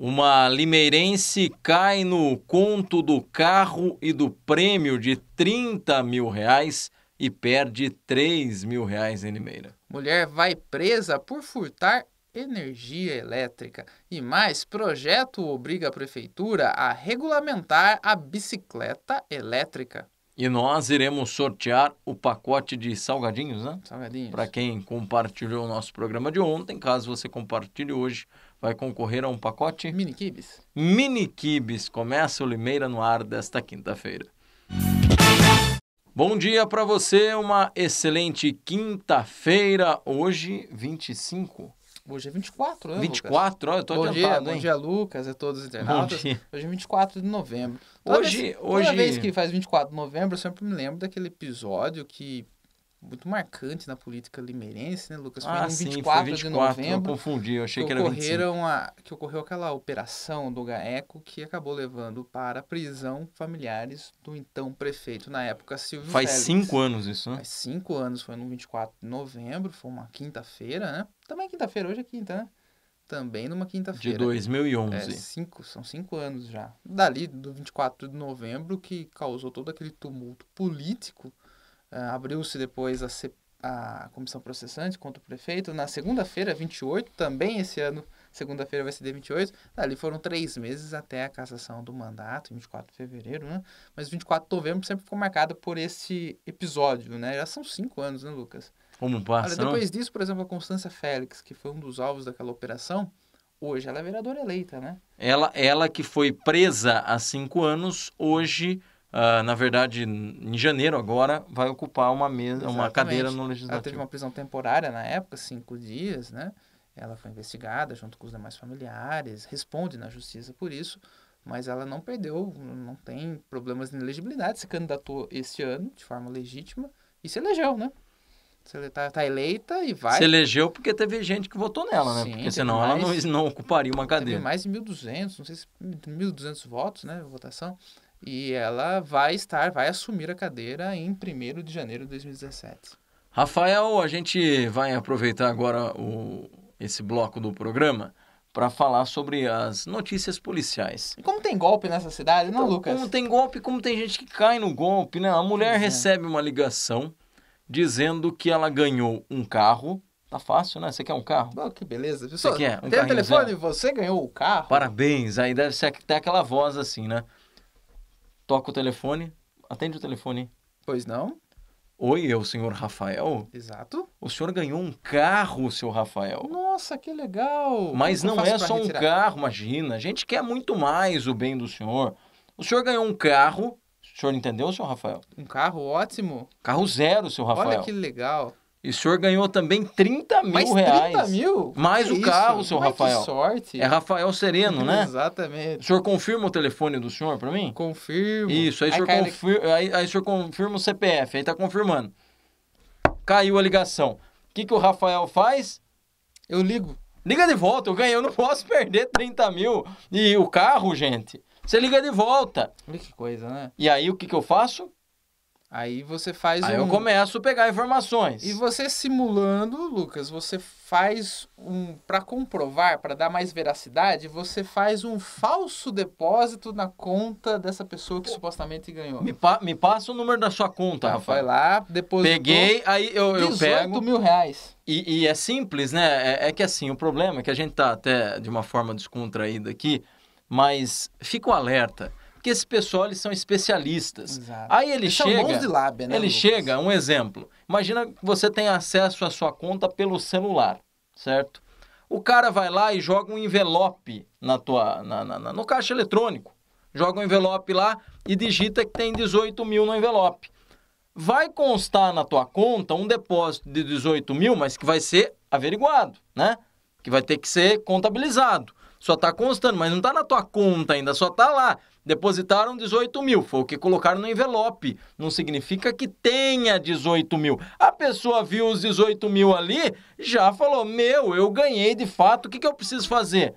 Uma limeirense cai no conto do carro e do prêmio de 30 mil reais e perde 3 mil reais em Limeira. Mulher vai presa por furtar energia elétrica. E mais, projeto obriga a prefeitura a regulamentar a bicicleta elétrica. E nós iremos sortear o pacote de salgadinhos, né? Salgadinhos. Para quem compartilhou o nosso programa de ontem, caso você compartilhe hoje, vai concorrer a um pacote Mini Kibis. Mini Kibis começa o Limeira no ar desta quinta-feira. Bom dia para você, uma excelente quinta-feira, hoje 25. Hoje é 24, né? 24, olha, eu tô bom adiantado, dia, hein? Bom dia, Lucas, a todos os internautas. Hoje é 24 de novembro. Toda hoje, vez, hoje... toda vez que faz 24 de novembro, eu sempre me lembro daquele episódio que muito marcante na política limeirense, né, Lucas? Foi ah, em 24, sim, 24 de novembro. Eu confundi, eu achei que, que ocorreram a, que ocorreu aquela operação do GAECO que acabou levando para a prisão familiares do então prefeito, na época, Silvio Faz Félix. cinco anos isso, né? Faz cinco anos, foi no 24 de novembro, foi uma quinta-feira, né? Também é quinta-feira, hoje é quinta, né? Também numa quinta-feira. De 2011. É, cinco, são cinco anos já. Dali, do 24 de novembro, que causou todo aquele tumulto político Uh, Abriu-se depois a, a comissão processante contra o prefeito. Na segunda-feira, 28, também esse ano, segunda-feira vai ser dia 28. Ali foram três meses até a cassação do mandato, 24 de fevereiro, né? Mas 24 de novembro sempre ficou marcado por esse episódio, né? Já são cinco anos, né, Lucas? Como passa? Olha, né? depois disso, por exemplo, a Constância Félix, que foi um dos alvos daquela operação, hoje ela é vereadora eleita, né? Ela, ela que foi presa há cinco anos, hoje Uh, na verdade, em janeiro agora, vai ocupar uma, mesa, uma cadeira no Legislativo. Ela teve uma prisão temporária na época, cinco dias, né? Ela foi investigada junto com os demais familiares, responde na justiça por isso, mas ela não perdeu, não tem problemas de elegibilidade, se candidatou esse ano de forma legítima e se elegeu, né? Está tá eleita e vai. Se elegeu porque teve gente que votou nela, né? Sim, porque senão mais, ela não, não ocuparia uma cadeira. Teve mais de 1.200, não sei se 1.200 votos, né? Votação. E ela vai estar, vai assumir a cadeira em 1 de janeiro de 2017. Rafael, a gente vai aproveitar agora o, esse bloco do programa para falar sobre as notícias policiais. E como tem golpe nessa cidade, não, né, então, Lucas? Como tem golpe, como tem gente que cai no golpe, né? A mulher é. recebe uma ligação dizendo que ela ganhou um carro. Tá fácil, né? Você quer um carro? Oh, que beleza. você quer um Tem o telefone, zero. você ganhou o carro. Parabéns. Aí deve ser até aquela voz assim, né? Toca o telefone. Atende o telefone. Pois não? Oi, é o senhor Rafael. Exato. O senhor ganhou um carro, seu Rafael. Nossa, que legal. Mas não é só retirar? um carro, imagina. A gente quer muito mais o bem do senhor. O senhor ganhou um carro. O senhor entendeu, senhor Rafael? Um carro ótimo. Carro zero, seu Rafael. Olha que legal. E o senhor ganhou também 30 mil mais reais. 30 mil? Mais que o carro, seu Rafael. Que sorte. É Rafael Sereno, né? Exatamente. O senhor confirma o telefone do senhor para mim? Confirmo. Isso, aí, o senhor confirma, aí, aí o senhor confirma o CPF, aí tá confirmando. Caiu a ligação. O que, que o Rafael faz? Eu ligo. Liga de volta, eu ganhei, eu não posso perder 30 mil. E o carro, gente, você liga de volta. Olha que coisa, né? E aí o que, que eu faço? Aí você faz. Aí um... eu começo a pegar informações. E você simulando, Lucas, você faz um. Para comprovar, para dar mais veracidade, você faz um falso depósito na conta dessa pessoa que Pô, supostamente ganhou. Me, pa me passa o número da sua conta, tá, Vai lá, depois. Peguei, aí eu, eu 18 pego. mil reais. E, e é simples, né? É, é que assim, o problema é que a gente tá até de uma forma descontraída aqui, mas fica o alerta porque esse pessoal, eles são especialistas. Exato. Aí ele eles chega. Lábia, né, ele Lucas? chega, um exemplo. Imagina que você tem acesso à sua conta pelo celular, certo? O cara vai lá e joga um envelope na tua, na, na, na no caixa eletrônico. Joga um envelope lá e digita que tem 18 mil no envelope. Vai constar na tua conta um depósito de 18 mil, mas que vai ser averiguado, né? Que vai ter que ser contabilizado. Só está constando, mas não está na tua conta ainda, só está lá. Depositaram 18 mil, foi o que colocaram no envelope. Não significa que tenha 18 mil. A pessoa viu os 18 mil ali, já falou: Meu, eu ganhei de fato, o que, que eu preciso fazer?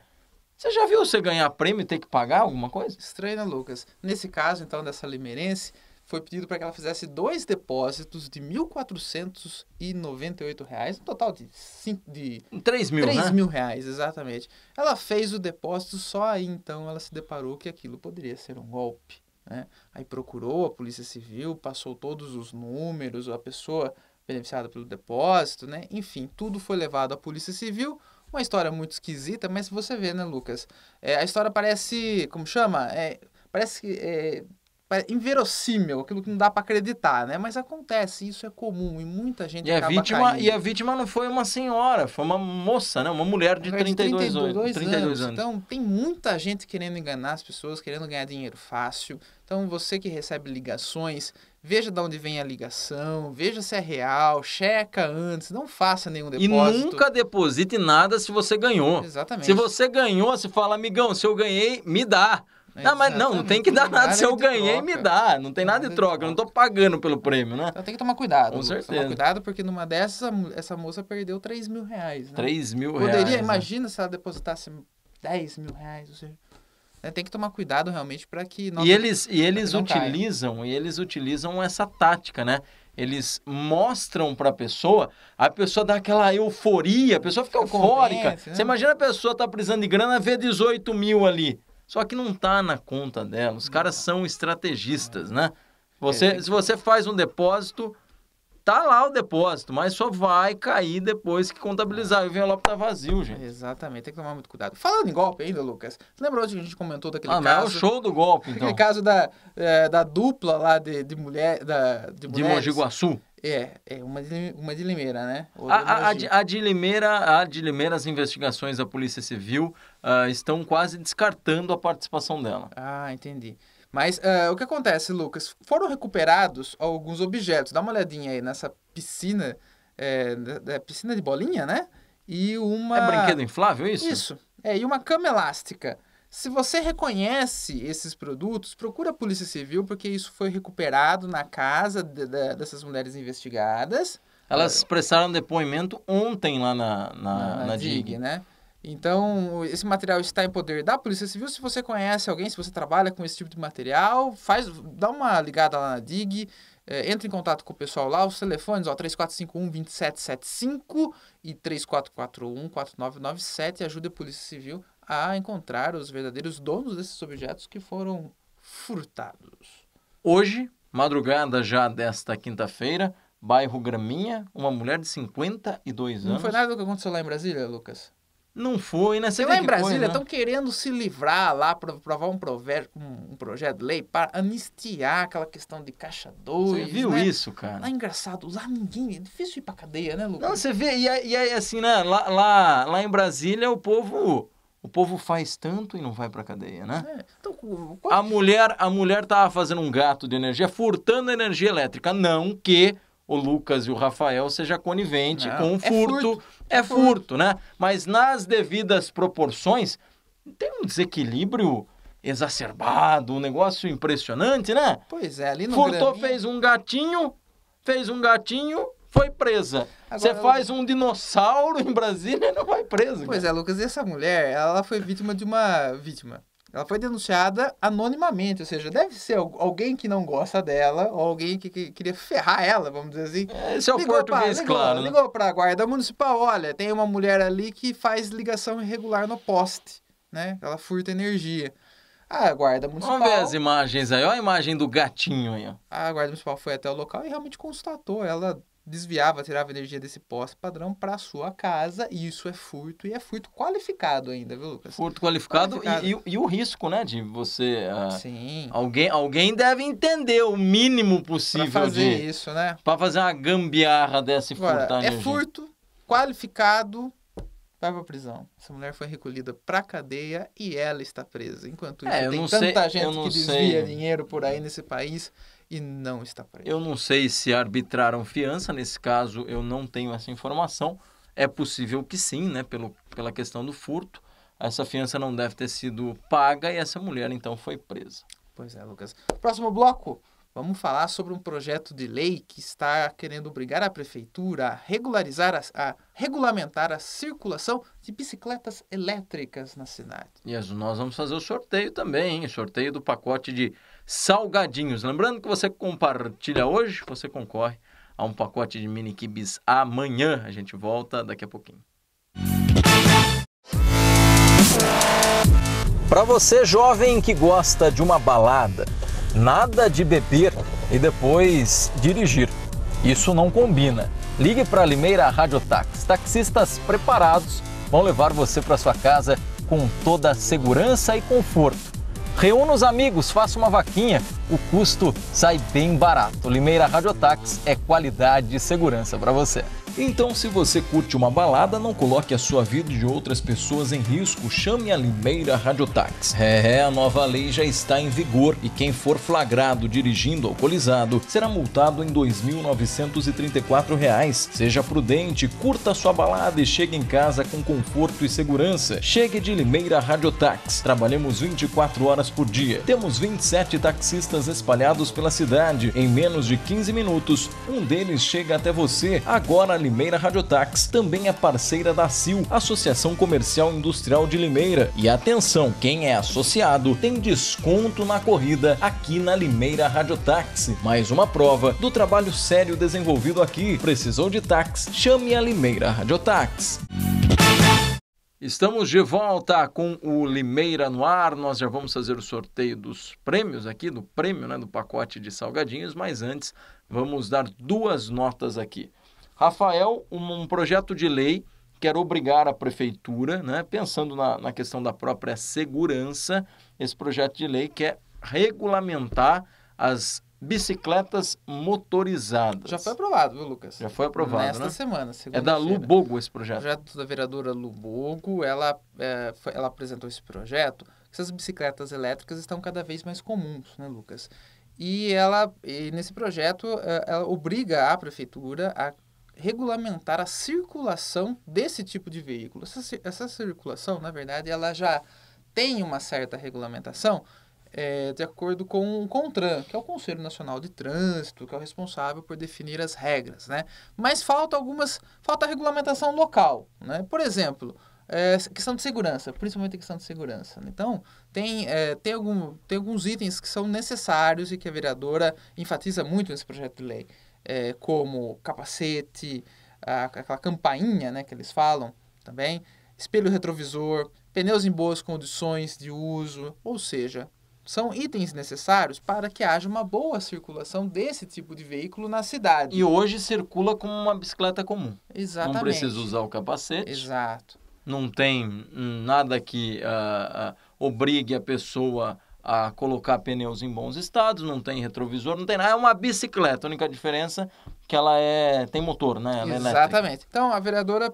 Você já viu você ganhar prêmio e ter que pagar alguma coisa? Estranho, né, Lucas? Nesse caso, então, dessa limeirense, foi pedido para que ela fizesse dois depósitos de R$ 1.498, um total de, cinco, de 3 mil, 3 né? mil reais, exatamente. Ela fez o depósito, só aí então ela se deparou que aquilo poderia ser um golpe. Né? Aí procurou a Polícia Civil, passou todos os números, a pessoa beneficiada pelo depósito, né? Enfim, tudo foi levado à Polícia Civil. Uma história muito esquisita, mas você vê, né, Lucas? É, a história parece, como chama? É, parece que é, inverossímil, aquilo que não dá para acreditar, né? Mas acontece, isso é comum e muita gente e a vítima caindo. E a vítima não foi uma senhora, foi uma moça, né? Uma mulher de, uma mulher de 32, 32, 32 anos. anos. Então, tem muita gente querendo enganar as pessoas, querendo ganhar dinheiro fácil. Então, você que recebe ligações, veja de onde vem a ligação, veja se é real, checa antes, não faça nenhum depósito. E nunca deposite nada se você ganhou. Exatamente. Se você ganhou, você fala, amigão, se eu ganhei, me dá. Né? não, mas não, não tem que dar nada. Se eu ganhei, e me dá. Não tem nada de troca. Eu não tô pagando pelo prêmio, né? Então tem que tomar cuidado. Com certeza. Tomar cuidado, porque numa dessas, essa moça perdeu 3 mil reais. Né? 3 mil Poderia, reais. Poderia, né? imagina né? se ela depositasse 10 mil reais, ou seja. Né, tem que tomar cuidado realmente para que não. E eles, e eles utilizam, caia. e eles utilizam essa tática, né? Eles mostram para a pessoa, a pessoa dá aquela euforia, a pessoa fica, fica eufórica. Né? Você imagina a pessoa tá precisando de grana, vê 18 mil ali. Só que não está na conta dela. Os caras são estrategistas, né? Você, é. se você faz um depósito, tá lá o depósito, mas só vai cair depois que contabilizar. E o envelope tá vazio, gente. Exatamente, tem que tomar muito cuidado. Falando em golpe ainda, Lucas, você lembrou que a gente comentou daquele ah, caso? Ah, é o show do golpe, então. Aquele caso da, é, da dupla lá de, de mulher... Da, de, de Mogi Guaçu. É, é uma de, uma de Limeira, né? A, a, a, de, a, de, Limeira, a de Limeira, as investigações da Polícia Civil uh, estão quase descartando a participação dela. Ah, entendi. Mas uh, o que acontece, Lucas? Foram recuperados alguns objetos. Dá uma olhadinha aí nessa piscina, é, da, da piscina de bolinha, né? E uma... É brinquedo inflável, isso? Isso. É, e uma cama elástica. Se você reconhece esses produtos, procura a Polícia Civil, porque isso foi recuperado na casa de, de, dessas mulheres investigadas. Elas expressaram depoimento ontem lá na, na, na, na DIG, DIG, né? Então, esse material está em poder da Polícia Civil. Se você conhece alguém, se você trabalha com esse tipo de material, faz, dá uma ligada lá na DIG, é, entre em contato com o pessoal lá. Os telefones, ó, 3451-2775 e 3441-4997. Ajuda a Polícia Civil a encontrar os verdadeiros donos desses objetos que foram furtados. Hoje, madrugada já desta quinta-feira, bairro Graminha, uma mulher de 52 anos. Não foi nada do que aconteceu lá em Brasília, Lucas? Não foi, né? Você lá em Brasília estão né? querendo se livrar lá, provar um, prover, um, um, projeto de lei para anistiar aquela questão de caixa 2. Você viu né? isso, cara? Lá ah, engraçado, lá ninguém. É difícil ir para cadeia, né, Lucas? Não, você vê, e, é, e é assim, né? Lá, lá, lá em Brasília o povo o povo faz tanto e não vai a cadeia, né? É. Então, qual... A mulher a mulher tava fazendo um gato de energia, furtando a energia elétrica. Não que o Lucas e o Rafael seja conivente não. com um é furto. É furto. É furto, furto, né? Mas nas devidas proporções, tem um desequilíbrio exacerbado, um negócio impressionante, né? Pois é, ali no Furtou, fez um gatinho, fez um gatinho, foi presa. Você faz um dinossauro em Brasília não vai preso. Pois cara. é, Lucas, e essa mulher, ela foi vítima de uma vítima. Ela foi denunciada anonimamente, ou seja, deve ser alguém que não gosta dela, ou alguém que, que queria ferrar ela, vamos dizer assim. É, esse é o ligou português, pra, ligou, claro. Ligou, né? ligou para a guarda municipal, olha, tem uma mulher ali que faz ligação irregular no poste, né? Ela furta energia. A guarda municipal... Vamos ver as imagens aí, olha a imagem do gatinho aí. A guarda municipal foi até o local e realmente constatou, ela desviava, tirava energia desse poste padrão para sua casa, e isso é furto, e é furto qualificado ainda, viu, Lucas? Furto qualificado, qualificado. E, e, e, o risco, né, de você... Uh, Sim. Alguém, alguém deve entender o mínimo possível pra fazer de, isso, né? Para fazer uma gambiarra dessa e É energia. furto qualificado vai para prisão. Essa mulher foi recolhida para cadeia e ela está presa. Enquanto é, isso, é, tem tanta sei, gente que desvia sei. dinheiro por aí nesse país e não está presa. Eu não sei se arbitraram fiança, nesse caso eu não tenho essa informação. É possível que sim, né, pelo, pela questão do furto. Essa fiança não deve ter sido paga e essa mulher então foi presa. Pois é, Lucas. Próximo bloco, Vamos falar sobre um projeto de lei que está querendo obrigar a prefeitura a regularizar, a, a regulamentar a circulação de bicicletas elétricas na cidade. E nós vamos fazer o sorteio também, hein? sorteio do pacote de salgadinhos. Lembrando que você compartilha hoje, você concorre a um pacote de mini kibis amanhã. A gente volta daqui a pouquinho. Para você jovem que gosta de uma balada Nada de beber e depois dirigir. Isso não combina. Ligue para a Limeira Rádio Táxi. Taxistas preparados vão levar você para sua casa com toda a segurança e conforto. Reúna os amigos, faça uma vaquinha, o custo sai bem barato. Limeira Radiotax é qualidade e segurança para você. Então, se você curte uma balada, não coloque a sua vida e de outras pessoas em risco, chame a Limeira Radiotax. É, é, a nova lei já está em vigor e quem for flagrado dirigindo alcoolizado será multado em R$ 2.934. Seja prudente, curta sua balada e chegue em casa com conforto e segurança. Chegue de Limeira Radiotax. Trabalhamos 24 horas por dia. Temos 27 taxistas espalhados pela cidade. Em menos de 15 minutos, um deles chega até você. Agora Limeira Radiotax também é parceira da CIL, Associação Comercial Industrial de Limeira. E atenção, quem é associado tem desconto na corrida aqui na Limeira Radiotax. Mais uma prova do trabalho sério desenvolvido aqui. Precisou de táxi? Chame a Limeira Radiotax. Estamos de volta com o Limeira no ar. Nós já vamos fazer o sorteio dos prêmios aqui, do prêmio, né, do pacote de salgadinhos, mas antes vamos dar duas notas aqui. Rafael, um, um projeto de lei quer obrigar a prefeitura, né, pensando na, na questão da própria segurança, esse projeto de lei quer regulamentar as bicicletas motorizadas. Já foi aprovado, viu, Lucas? Já foi aprovado. Nesta né? semana, segunda. É da Lubogo esse projeto. O projeto da vereadora Lubogo, ela, é, foi, ela apresentou esse projeto. Essas bicicletas elétricas estão cada vez mais comuns, né, Lucas? E ela, e nesse projeto, é, ela obriga a prefeitura a regulamentar a circulação desse tipo de veículo. Essa, essa circulação, na verdade, ela já tem uma certa regulamentação é, de acordo com o CONTRAN, que é o Conselho Nacional de Trânsito, que é o responsável por definir as regras, né? Mas falta algumas, falta a regulamentação local, né? Por exemplo, é, questão de segurança, principalmente questão de segurança. Né? Então, tem, é, tem, algum, tem alguns itens que são necessários e que a vereadora enfatiza muito nesse projeto de lei é, como capacete, a, aquela campainha né, que eles falam também, espelho retrovisor, pneus em boas condições de uso, ou seja, são itens necessários para que haja uma boa circulação desse tipo de veículo na cidade. E hoje circula como uma bicicleta comum. Exatamente. Não precisa usar o capacete. Exato. Não tem nada que uh, uh, obrigue a pessoa a colocar pneus em bons estados, não tem retrovisor, não tem nada. É uma bicicleta, a única diferença é que ela é tem motor, né? Ela é Exatamente. É então, a vereadora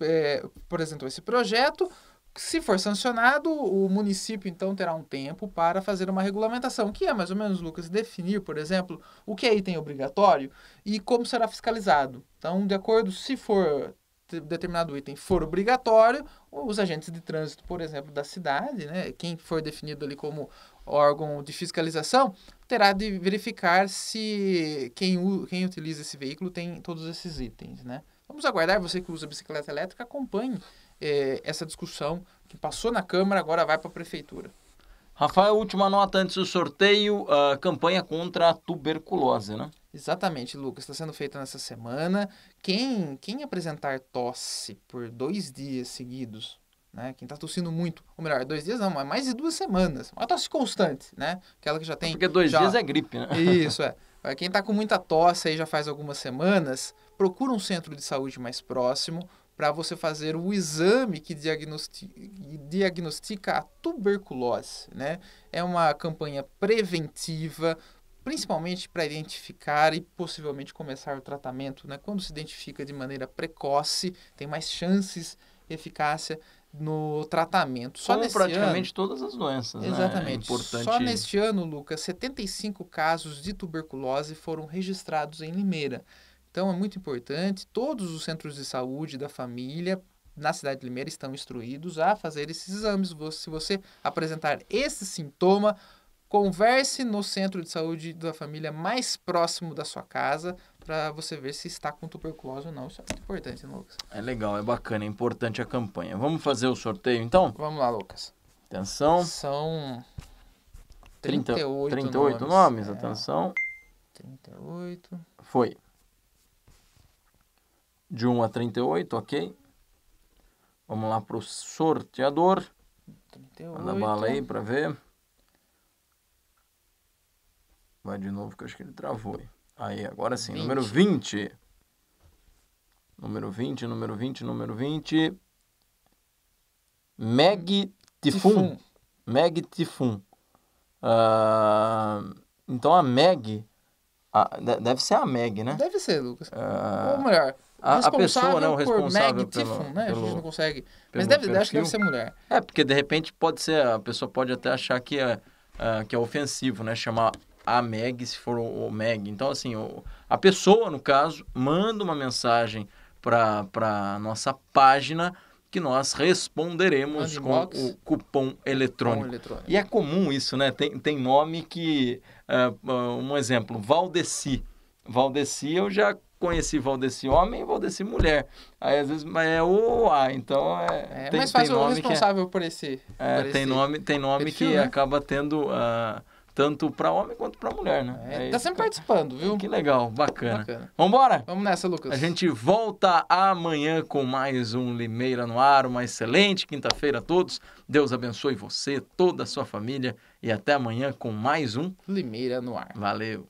é, apresentou esse projeto. Se for sancionado, o município então terá um tempo para fazer uma regulamentação, que é mais ou menos, Lucas, definir, por exemplo, o que é item obrigatório e como será fiscalizado. Então, de acordo, se for determinado item for obrigatório, os agentes de trânsito, por exemplo, da cidade, né, quem for definido ali como órgão de fiscalização, terá de verificar se quem, quem utiliza esse veículo tem todos esses itens. Né? Vamos aguardar, você que usa bicicleta elétrica, acompanhe eh, essa discussão que passou na Câmara, agora vai para a Prefeitura. Rafael, última nota antes do sorteio, a campanha contra a tuberculose, né? Exatamente, Lucas. Está sendo feita nessa semana. Quem, quem apresentar tosse por dois dias seguidos, né? Quem está tossindo muito, ou melhor, dois dias não, mas é mais de duas semanas. Uma tosse constante, né? Aquela que já tem. É porque dois já... dias é gripe, né? Isso, é. Para quem está com muita tosse aí já faz algumas semanas, procura um centro de saúde mais próximo para você fazer o exame que diagnostica a tuberculose, né? É uma campanha preventiva principalmente para identificar e possivelmente começar o tratamento. Né? Quando se identifica de maneira precoce, tem mais chances de eficácia no tratamento. Só Como praticamente ano, todas as doenças. Exatamente. Né? É importante... Só neste ano, Lucas, 75 casos de tuberculose foram registrados em Limeira. Então é muito importante, todos os centros de saúde da família na cidade de Limeira estão instruídos a fazer esses exames. Se você apresentar esse sintoma, Converse no centro de saúde da família mais próximo da sua casa para você ver se está com tuberculose ou não. Isso é muito importante, Lucas? É legal, é bacana, é importante a campanha. Vamos fazer o sorteio então? Vamos lá, Lucas. Atenção. São 38, 38 nomes. nomes. É. Atenção. 38. Foi. De 1 a 38, ok. Vamos lá para o sorteador. 38. Manda bala aí para ver. Vai de novo, que eu acho que ele travou. Aí, agora sim. 20. Número 20. Número 20, número 20, número 20. Meg Tifum. Meg Tifum. Uh, ah, então a Meg. deve ser a Meg, né? Deve ser, Lucas. Uh, Ou melhor. A, a pessoa não né, responsável por Meg Tifun, né? Pelo, a gente não consegue. Mas deve, acho que deve ser mulher. É, porque de repente pode ser. A pessoa pode até achar que é, uh, que é ofensivo, né? Chamar a Meg, se for o, Meg. Então, assim, o, a pessoa, no caso, manda uma mensagem para a nossa página que nós responderemos com o cupom eletrônico. cupom eletrônico. E é comum isso, né? Tem, tem nome que. Uh, um exemplo, Valdeci. Valdeci, eu já conheci Valdeci homem e Valdeci mulher. Aí às vezes mas é o A, então é. é tem, mais o é responsável é, por esse. É, por tem nome, tem nome perfil, que né? acaba tendo. Uh, tanto para homem quanto para mulher, né? É, Aí, é tá sempre participando, viu? Que legal, bacana. bacana. Vambora? Vamos nessa, Lucas. A gente volta amanhã com mais um Limeira no Ar, uma excelente quinta-feira a todos. Deus abençoe você, toda a sua família e até amanhã com mais um Limeira no Ar. Valeu.